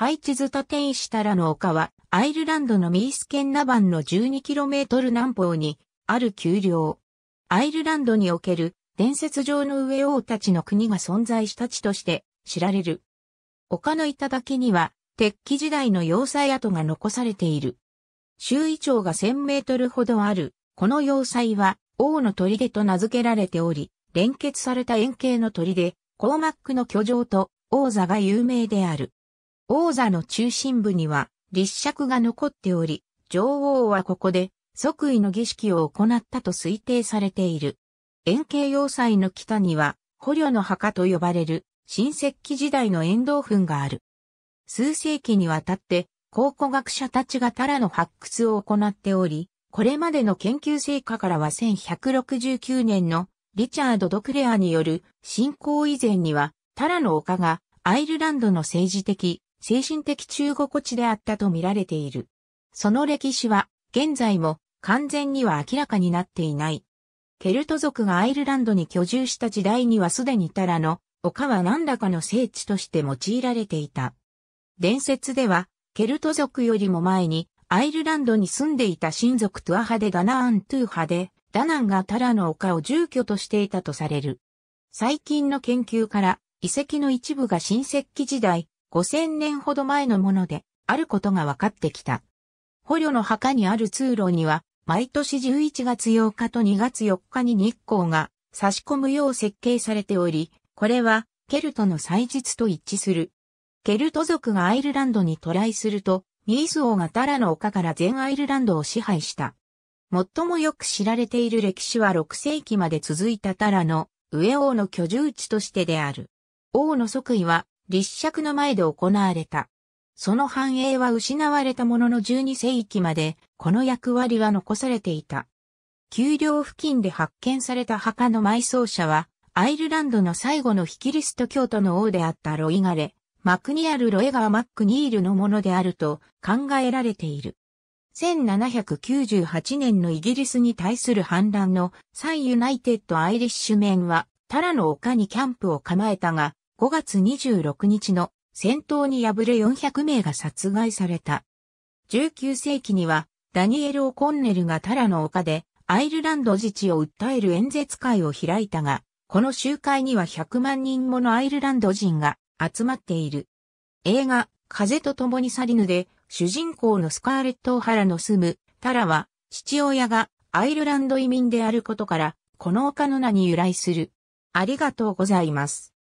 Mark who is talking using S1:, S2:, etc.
S1: ハイチズタテイシタラの丘は、アイルランドのミースケンナバンの 12km 南方にある丘陵。アイルランドにおける伝説上の上王たちの国が存在した地として知られる。丘の頂には、鉄器時代の要塞跡が残されている。周囲長が1000メートルほどある、この要塞は、王の砦と名付けられており、連結された円形の砦、コーマックの居城と王座が有名である。王座の中心部には立尺が残っており、女王はここで即位の儀式を行ったと推定されている。円形要塞の北には捕虜の墓と呼ばれる新石器時代の遠藤墳がある。数世紀にわたって考古学者たちがタラの発掘を行っており、これまでの研究成果からは1169年のリチャード・ドクレアによる信仰以前にはタラの丘がアイルランドの政治的、精神的中心地であったと見られている。その歴史は現在も完全には明らかになっていない。ケルト族がアイルランドに居住した時代にはすでにタラの丘は何らかの聖地として用いられていた。伝説では、ケルト族よりも前にアイルランドに住んでいた親族トゥア派でダナーントゥー派で、ダナンがタラの丘を住居としていたとされる。最近の研究から遺跡の一部が新石器時代、5000年ほど前のもので、あることが分かってきた。捕虜の墓にある通路には、毎年11月8日と2月4日に日光が差し込むよう設計されており、これはケルトの祭日と一致する。ケルト族がアイルランドに渡来すると、ミース王がタラの丘から全アイルランドを支配した。最もよく知られている歴史は6世紀まで続いたタラの上王の居住地としてである。王の即位は立石の前で行われた。その繁栄は失われたものの12世紀まで、この役割は残されていた。丘陵付近で発見された墓の埋葬者は、アイルランドの最後のヒキリスト教徒の王であったロイガレ、マクニアル・ロエガー・マックニールのものであると考えられている。1798年のイギリスに対する反乱のサイ・ユナイテッド・アイリッシュメンは、タラの丘にキャンプを構えたが、5月26日の戦闘に敗れ400名が殺害された。19世紀には、ダニエル・オコンネルがタラの丘で、アイルランド自治を訴える演説会を開いたが、この集会には100万人ものアイルランド人が集まっている。映画、風と共に去りぬで、主人公のスカーレット・オハラの住む、タラは、父親がアイルランド移民であることから、この丘の名に由来する。ありがとうございます。